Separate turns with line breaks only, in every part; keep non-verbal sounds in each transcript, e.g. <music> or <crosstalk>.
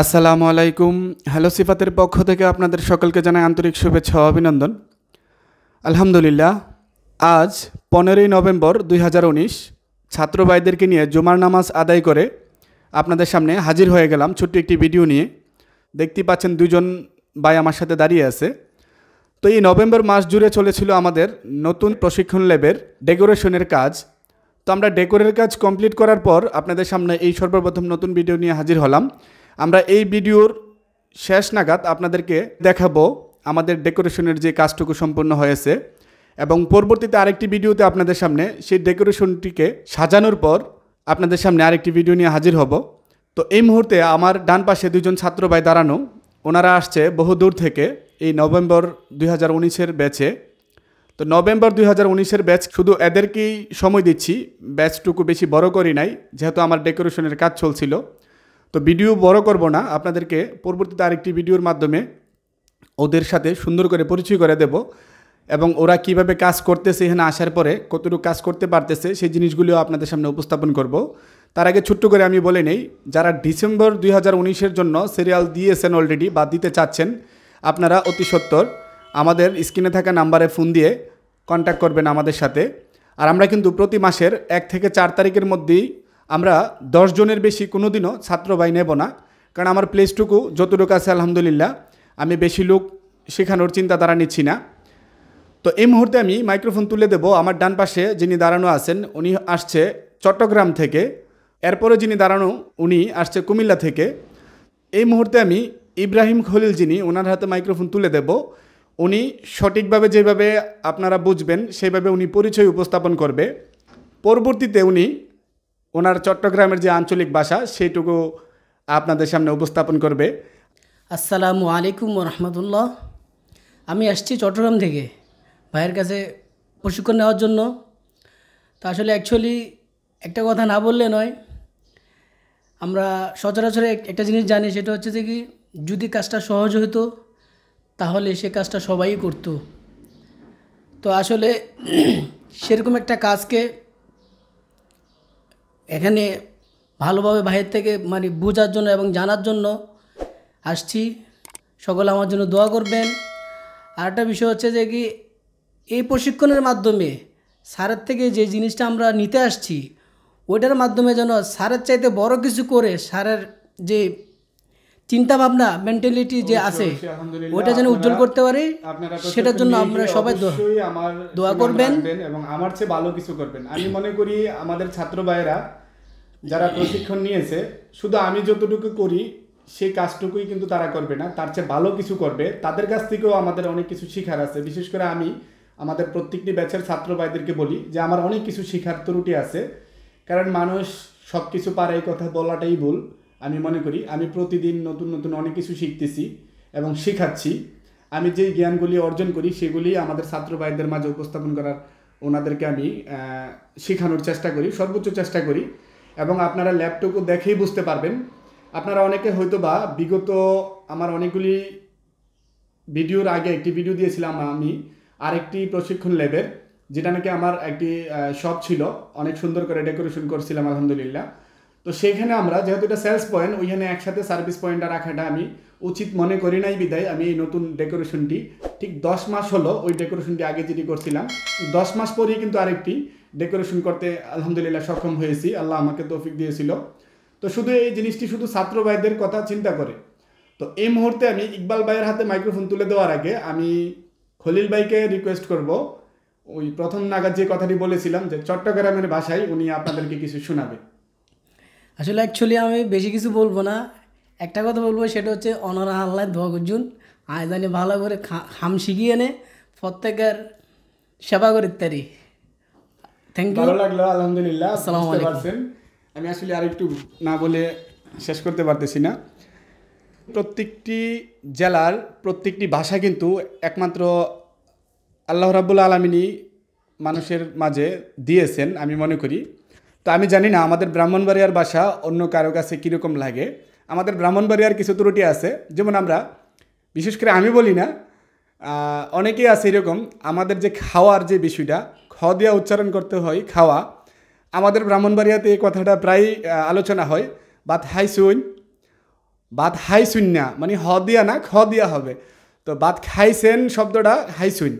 আসসালামু আলাইকুম হ্যালো সিফাতের পক্ষ থেকে আপনাদের সকলকে জানাই আন্তরিক শুভেচ্ছা অভিনন্দন আলহামদুলিল্লাহ আজ পনেরোই নভেম্বর দুই হাজার উনিশ ছাত্র ভাইদেরকে নিয়ে জুমার নামাজ আদায় করে আপনাদের সামনে হাজির হয়ে গেলাম ছোট্ট একটি ভিডিও নিয়ে দেখতে পাচ্ছেন দুজন ভাই আমার সাথে দাঁড়িয়ে আছে তো এই নভেম্বর মাস জুড়ে চলেছিল আমাদের নতুন প্রশিক্ষণ ল্যাবের ডেকোরেশনের কাজ তো আমরা ডেকোরের কাজ কমপ্লিট করার পর আপনাদের সামনে এই সর্বপ্রথম নতুন ভিডিও নিয়ে হাজির হলাম আমরা এই ভিডিওর শেষ নাগাদ আপনাদেরকে দেখাবো আমাদের ডেকোরেশনের যে কাজটুকু সম্পন্ন হয়েছে এবং পরবর্তীতে আরেকটি ভিডিওতে আপনাদের সামনে সেই ডেকোরেশনটিকে সাজানোর পর আপনাদের সামনে আরেকটি ভিডিও নিয়ে হাজির হব তো এই মুহূর্তে আমার ডান পাশে দুজন ছাত্র ভাই দাঁড়ানো ওনারা আসছে বহু দূর থেকে এই নভেম্বর দুই হাজার উনিশের ব্যাচে তো নভেম্বর দুই হাজার উনিশের ব্যাচ শুধু এদেরকেই সময় দিচ্ছি ব্যাচটুকু বেশি বড় করি নাই যেহেতু আমার ডেকোরেশনের কাজ চলছিল তো ভিডিও বড় করব না আপনাদেরকে পরবর্তীতে আরেকটি ভিডিওর মাধ্যমে ওদের সাথে সুন্দর করে পরিচয় করে দেব এবং ওরা কিভাবে কাজ করতেছে এখানে আসার পরে কতটুকু কাজ করতে পারতেছে সেই জিনিসগুলিও আপনাদের সামনে উপস্থাপন করব তার আগে ছোট্ট করে আমি বলে নেই যারা ডিসেম্বর দুই উনিশের জন্য সিরিয়াল দিয়েছেন অলরেডি বা দিতে চাচ্ছেন আপনারা অতি সত্তর আমাদের স্ক্রিনে থাকা নাম্বারে ফোন দিয়ে কন্ট্যাক্ট করবেন আমাদের সাথে আর আমরা কিন্তু প্রতি মাসের এক থেকে চার তারিখের মধ্যেই আমরা জনের বেশি কোনো দিনও ছাত্রবাই নেব না কারণ আমার প্লেসটুকু যতটুকু আছে আলহামদুলিল্লাহ আমি বেশি লোক শেখানোর চিন্তাধারা নিচ্ছি না তো এই মুহূর্তে আমি মাইক্রোফোন তুলে দেব আমার ডান পাশে যিনি দাঁড়ানো আছেন উনি আসছে চট্টগ্রাম থেকে এরপরে যিনি দাঁড়ানো উনি আসছে কুমিল্লা থেকে এই মুহূর্তে আমি ইব্রাহিম খলিল যিনি ওনার হাতে মাইক্রোফোন তুলে দেব উনি সঠিকভাবে যেভাবে আপনারা বুঝবেন সেভাবে উনি পরিচয় উপস্থাপন করবে পরবর্তীতে উনি ওনার চট্টগ্রামের যে আঞ্চলিক ভাষা সেইটুকু আপনাদের সামনে উপস্থাপন করবে
আসসালামু আলাইকুম রহমতুল্লাহ আমি আসছি চট্টগ্রাম থেকে ভাইয়ের কাছে প্রশিক্ষণ নেওয়ার জন্য তা আসলে অ্যাকচুয়ালি একটা কথা না বললে নয় আমরা সচরাচর একটা জিনিস জানি সেটা হচ্ছে যে কি যদি কাজটা সহজ হতো তাহলে সে কাজটা সবাই করত তো আসলে <clears throat> সেরকম একটা কাজকে এখানে ভালোভাবে বাইরের থেকে মানে বোঝার জন্য এবং জানার জন্য আসছি সকলে আমার জন্য দোয়া করবেন আর একটা বিষয় হচ্ছে যে কি এই প্রশিক্ষণের মাধ্যমে সারের থেকে যে জিনিসটা আমরা নিতে আসছি ওইটার মাধ্যমে যেন সারের চাইতে বড় কিছু করে সারের যে চিন্তা ভাবনা মেন্টালিটি যে আছে
ওইটা যেন উজ্জ্বল করতে পারি সেটার জন্য আমরা সবাই দোয়া করবেন এবং আমার চেয়ে ভালো কিছু করবেন আমি মনে করি আমাদের ছাত্র ভাইয়েরা যারা প্রশিক্ষণ নিয়েছে শুধু আমি যতটুকু করি সেই কাজটুকুই কিন্তু তারা করবে না তার চেয়ে ভালো কিছু করবে তাদের কাছ থেকেও আমাদের অনেক কিছু শিখার আছে বিশেষ করে আমি আমাদের প্রত্যেকটি ব্যাচের ছাত্র ভাইদেরকে বলি যে আমার অনেক কিছু শিখার ত্রুটি আছে কারণ মানুষ সব কিছু পারে এই কথা বলাটাই ভুল আমি মনে করি আমি প্রতিদিন নতুন নতুন অনেক কিছু শিখতেছি এবং শেখাচ্ছি আমি যেই জ্ঞানগুলি অর্জন করি সেগুলি আমাদের ছাত্র ভাইদের মাঝে উপস্থাপন করার ওনাদেরকে আমি শেখানোর চেষ্টা করি সর্বোচ্চ চেষ্টা করি এবং আপনারা ল্যাপটপও দেখেই বুঝতে পারবেন আপনারা অনেকে হয়তো বা বিগত আমার অনেকগুলি ভিডিওর আগে একটি ভিডিও দিয়েছিলাম আমি আরেকটি প্রশিক্ষণ ল্যাবের যেটা নাকি আমার একটি শপ ছিল অনেক সুন্দর করে ডেকোরেশন করছিলাম আলহামদুলিল্লাহ তো সেখানে আমরা যেহেতু এটা সেলস পয়েন্ট ওইখানে একসাথে সার্ভিস পয়েন্টটা রাখাটা আমি উচিত মনে করি নাই বিদায় আমি এই নতুন ডেকোরেশনটি ঠিক দশ মাস হলো ওই ডেকোরেশনটি আগে যেটি করছিলাম দশ মাস পরেই কিন্তু আরেকটি ডেকোরেশন করতে আলহামদুলিল্লাহ সক্ষম হয়েছি আল্লাহ আমাকে তৌফিক দিয়েছিল তো শুধু এই জিনিসটি শুধু ছাত্র ভাইদের কথা চিন্তা করে তো এই মুহূর্তে আমি ইকবাল ভাইয়ের হাতে মাইক্রোফোন তুলে দেওয়ার আগে আমি খলিল ভাইকে রিকোয়েস্ট করব ওই প্রথম নাগাদ যে কথাটি বলেছিলাম যে চট্টগ্রামের ভাষায় উনি আপনাদেরকে কিছু শোনাবে
আসলে অ্যাকচুয়ালি আমি বেশি কিছু বলবো না একটা কথা বলবো সেটা হচ্ছে অনারা আল্লাহ ধোয়াকুজুন আয়দানি ভালো করে খাম শিখিয়ে এনে প্রত্যেকের সেবা করিত্যারি
থ্যাংক ইউ ভালো লাগলো আলহামদুলিল্লাহ আসসালামু আলাইকুম আমি আসলে আরেকটু না বলে শেষ করতে পারতেছি না প্রত্যেকটি জেলার প্রত্যেকটি ভাষা কিন্তু একমাত্র আল্লাহ রাবুল আলমিনই মানুষের মাঝে দিয়েছেন আমি মনে করি তো আমি জানি না আমাদের ব্রাহ্মণবাড়িয়ার ভাষা অন্য কারো কাছে কীরকম লাগে আমাদের ব্রাহ্মণবাড়িয়ার কিছু ত্রুটি আছে যেমন আমরা বিশেষ করে আমি বলি না অনেকেই আছে এরকম আমাদের যে খাওয়ার যে বিষয়টা হ দিয়া উচ্চারণ করতে হয় খাওয়া আমাদের ব্রাহ্মণবাড়িয়াতে এই কথাটা প্রায় আলোচনা হয় বাত হাই সুন বাত হাই না মানে হ দিয়া না খ দিয়া হবে তো বাত খাইসেন শব্দটা হাই সুন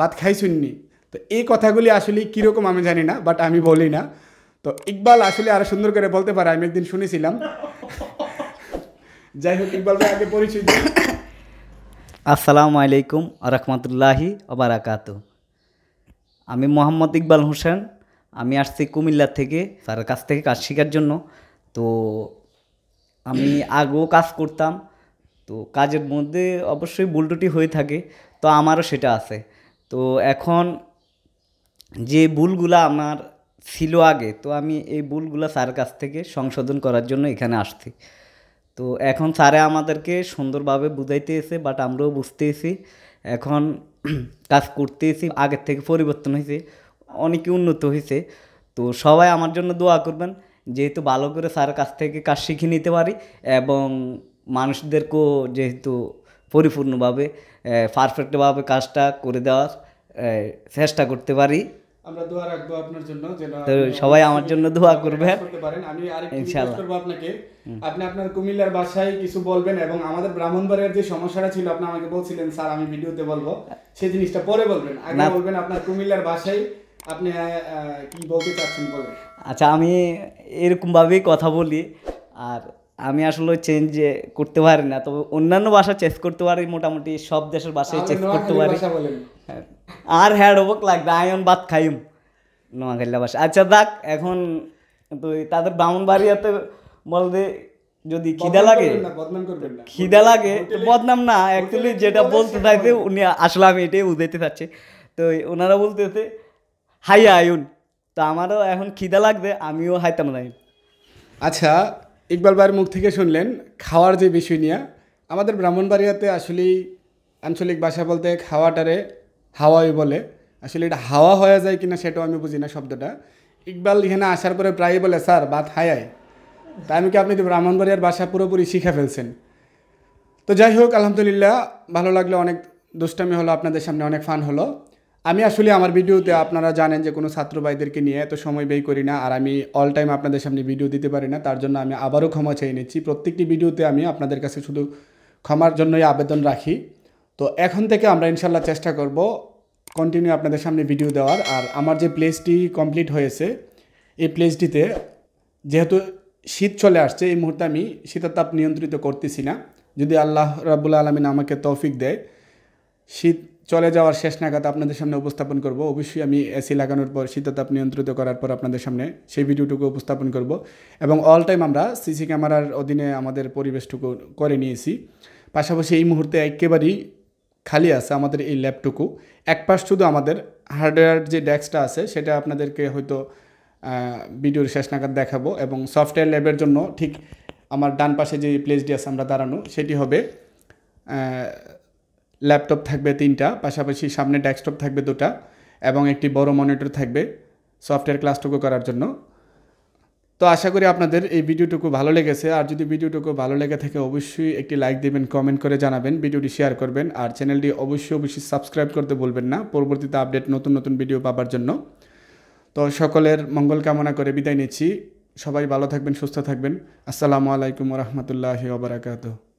বাত খাই শুননি তো এই কথাগুলি আসলে কীরকম আমি জানি না বাট আমি বলি না তো ইকবাল আসলে আরও সুন্দর করে বলতে পারে আমি একদিন শুনেছিলাম যাই হোক ইকবাল আগে পরিচয়
আসসালামু আলাইকুম রহমতুল্লাহি আবরাকাতু আমি মোহাম্মদ ইকবাল হোসেন আমি আসছি কুমিল্লা থেকে তার কাছ থেকে কাজ শেখার জন্য তো আমি আগেও কাজ করতাম তো কাজের মধ্যে অবশ্যই বুলটুটি হয়ে থাকে তো আমারও সেটা আছে তো এখন যে ভুলগুলো আমার ছিল আগে তো আমি এই ভুলগুলো স্যার কাছ থেকে সংশোধন করার জন্য এখানে আসছি তো এখন স্যারে আমাদেরকে সুন্দরভাবে বুঝাইতে এসে বাট আমরাও বুঝতে এসি এখন কাজ করতেছি আগের থেকে পরিবর্তন হয়েছে অনেকই উন্নত হয়েছে তো সবাই আমার জন্য দোয়া করবেন যেহেতু ভালো করে স্যার কাছ থেকে কাজ শিখে নিতে পারি এবং মানুষদেরকেও যেহেতু পরিপূর্ণভাবে পারফেক্টভাবে কাজটা করে দেওয়ার চেষ্টা করতে পারি
আমরা দোয়া রাখবো আপনার জন্য যেন সবাই আমার জন্য দোয়া করবেন আমি ইনশাআল্লাহ আপনাকে আপনি আপনার কুমিল্লার ভাষায় কিছু বলবেন এবং আমাদের ব্রাহ্মণবাড়িয়ার যে সমস্যাটা ছিল আপনি আমাকে বলছিলেন স্যার আমি ভিডিওতে বলবো সেই জিনিসটা পরে বলবেন আগে বলবেন আপনার কুমিল্লার ভাষায় আপনি কি বলতে চাচ্ছেন বলেন
আচ্ছা আমি এরকম ভাবেই কথা বলি আর আমি আসলে চেঞ্জ করতে পারি না তবে অন্যান্য ভাষা চেঞ্জ করতে পারি মোটামুটি সব দেশের ভাষায় চেঞ্জ করতে পারি হ্যাঁ। আর হ্যাড ওবক লাগবে আয়ন বাদ খাইম নোয়াখালী ভাষা আচ্ছা দেখ এখন তুই তাদের ব্রাহ্মণবাড়িয়াতে বলতে যদি খিদা লাগে খিদা লাগে বদনাম না অ্যাকচুয়ালি যেটা বলতে চাইছে উনি আসলে আমি এটাই বুঝাইতে চাচ্ছি তো ওনারা বলতেছে হাই আয়ুন তো আমারও এখন খিদা লাগবে আমিও হাইতাম
যাই আচ্ছা ইকবাল ভাইয়ের মুখ থেকে শুনলেন খাওয়ার যে বিষয় নিয়ে আমাদের ব্রাহ্মণবাড়িয়াতে আসলেই আঞ্চলিক ভাষা বলতে খাওয়াটারে হাওয়াই বলে আসলে এটা হাওয়া হয়ে যায় কিনা সেটাও আমি বুঝি না শব্দটা ইকবাল এখানে আসার পরে প্রায়ই বলে স্যার বাত হায়ায় তাই আমি কি আপনি তো ব্রাহ্মণবাড়িয়ার ভাষা পুরোপুরি শিখে ফেলছেন তো যাই হোক আলহামদুলিল্লাহ ভালো লাগলো অনেক দুষ্টামি হলো আপনাদের সামনে অনেক ফান হলো আমি আসলে আমার ভিডিওতে আপনারা জানেন যে কোনো ছাত্র ভাইদেরকে নিয়ে এত সময় ব্যয় করি না আর আমি অল টাইম আপনাদের সামনে ভিডিও দিতে পারি না তার জন্য আমি আবারও ক্ষমা চেয়ে নিচ্ছি প্রত্যেকটি ভিডিওতে আমি আপনাদের কাছে শুধু ক্ষমার জন্যই আবেদন রাখি তো এখন থেকে আমরা ইনশাল্লাহ চেষ্টা করব কন্টিনিউ আপনাদের সামনে ভিডিও দেওয়ার আর আমার যে প্লেসটি কমপ্লিট হয়েছে এই প্লেসটিতে যেহেতু শীত চলে আসছে এই মুহূর্তে আমি শীতের তাপ নিয়ন্ত্রিত করতেছি না যদি আল্লাহ রাবুল আলমিন আমাকে তৌফিক দেয় শীত চলে যাওয়ার শেষ নাগাদ আপনাদের সামনে উপস্থাপন করব অবশ্যই আমি এসি লাগানোর পর শীততাপ নিয়ন্ত্রিত করার পর আপনাদের সামনে সেই ভিডিওটুকু উপস্থাপন করব এবং অল টাইম আমরা সিসি ক্যামেরার অধীনে আমাদের পরিবেশটুকু করে নিয়েছি পাশাপাশি এই মুহূর্তে একেবারেই খালি আছে আমাদের এই ল্যাবটুকু এক পাশ শুধু আমাদের হার্ডওয়্যার যে ডেস্কটা আছে সেটা আপনাদেরকে হয়তো ভিডিওর শেষ নাগাদ দেখাবো এবং সফটওয়্যার ল্যাবের জন্য ঠিক আমার ডান পাশে যে প্লেসটি আছে আমরা দাঁড়ানো সেটি হবে ল্যাপটপ থাকবে তিনটা পাশাপাশি সামনে ডেস্কটপ থাকবে দুটা এবং একটি বড় মনিটর থাকবে সফটওয়্যার ক্লাসটুকু করার জন্য তো আশা করি আপনাদের এই ভিডিওটুকু ভালো লেগেছে আর যদি ভিডিওটুকু ভালো লেগে থাকে অবশ্যই একটি লাইক দেবেন কমেন্ট করে জানাবেন ভিডিওটি শেয়ার করবেন আর চ্যানেলটি অবশ্যই অবশ্যই সাবস্ক্রাইব করতে বলবেন না পরবর্তীতে আপডেট নতুন নতুন ভিডিও পাবার জন্য তো সকলের মঙ্গল কামনা করে বিদায় নিচ্ছি সবাই ভালো থাকবেন সুস্থ থাকবেন আসসালামু আলাইকুম রহমতুল্লাহ ওবরাকাতু